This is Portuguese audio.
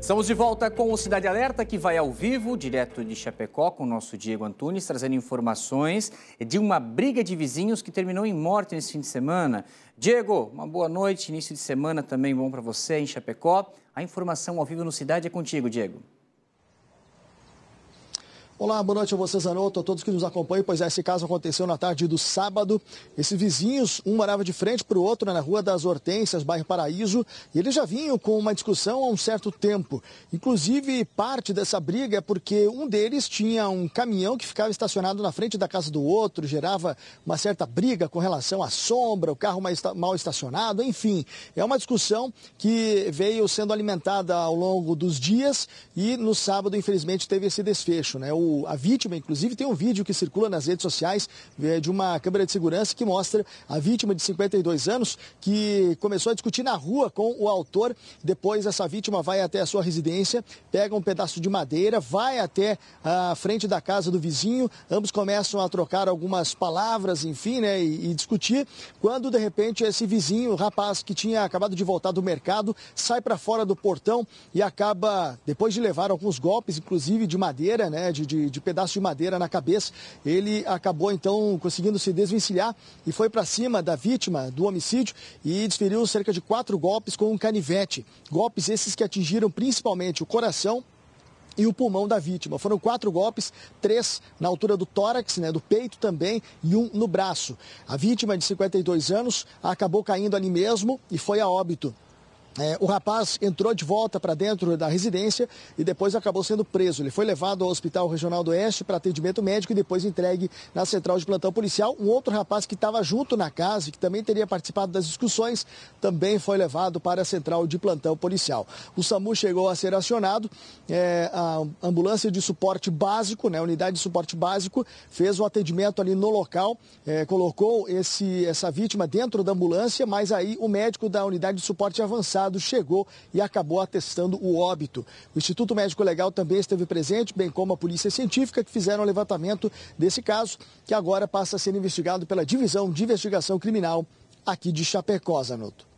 Estamos de volta com o Cidade Alerta, que vai ao vivo, direto de Chapecó, com o nosso Diego Antunes, trazendo informações de uma briga de vizinhos que terminou em morte nesse fim de semana. Diego, uma boa noite, início de semana também bom para você em Chapecó. A informação ao vivo no Cidade é contigo, Diego. Olá, boa noite a vocês, Zanotto, a todos que nos acompanham. Pois é, esse caso aconteceu na tarde do sábado. Esses vizinhos, um morava de frente para o outro, né, na Rua das Hortências, bairro Paraíso, e eles já vinham com uma discussão há um certo tempo. Inclusive, parte dessa briga é porque um deles tinha um caminhão que ficava estacionado na frente da casa do outro, gerava uma certa briga com relação à sombra, o carro mal estacionado, enfim. É uma discussão que veio sendo alimentada ao longo dos dias e no sábado, infelizmente, teve esse desfecho, né? O a vítima, inclusive, tem um vídeo que circula nas redes sociais é, de uma câmera de segurança que mostra a vítima de 52 anos que começou a discutir na rua com o autor. Depois, essa vítima vai até a sua residência, pega um pedaço de madeira, vai até a frente da casa do vizinho. Ambos começam a trocar algumas palavras, enfim, né, e, e discutir. Quando, de repente, esse vizinho, o rapaz que tinha acabado de voltar do mercado, sai para fora do portão e acaba, depois de levar alguns golpes, inclusive de madeira, né, de, de de, pedaço de madeira na cabeça. Ele acabou então conseguindo se desvencilhar e foi para cima da vítima do homicídio e desferiu cerca de quatro golpes com um canivete. Golpes esses que atingiram principalmente o coração e o pulmão da vítima. Foram quatro golpes, três na altura do tórax, né, do peito também, e um no braço. A vítima, de 52 anos, acabou caindo ali mesmo e foi a óbito. É, o rapaz entrou de volta para dentro da residência e depois acabou sendo preso. Ele foi levado ao Hospital Regional do Oeste para atendimento médico e depois entregue na central de plantão policial. Um outro rapaz que estava junto na casa e que também teria participado das discussões também foi levado para a central de plantão policial. O SAMU chegou a ser acionado, é, a ambulância de suporte básico, né, a unidade de suporte básico, fez o atendimento ali no local, é, colocou esse, essa vítima dentro da ambulância, mas aí o médico da unidade de suporte avançado chegou e acabou atestando o óbito. O Instituto Médico Legal também esteve presente, bem como a Polícia Científica, que fizeram o levantamento desse caso, que agora passa a ser investigado pela Divisão de Investigação Criminal aqui de Chapecó, Zanotto.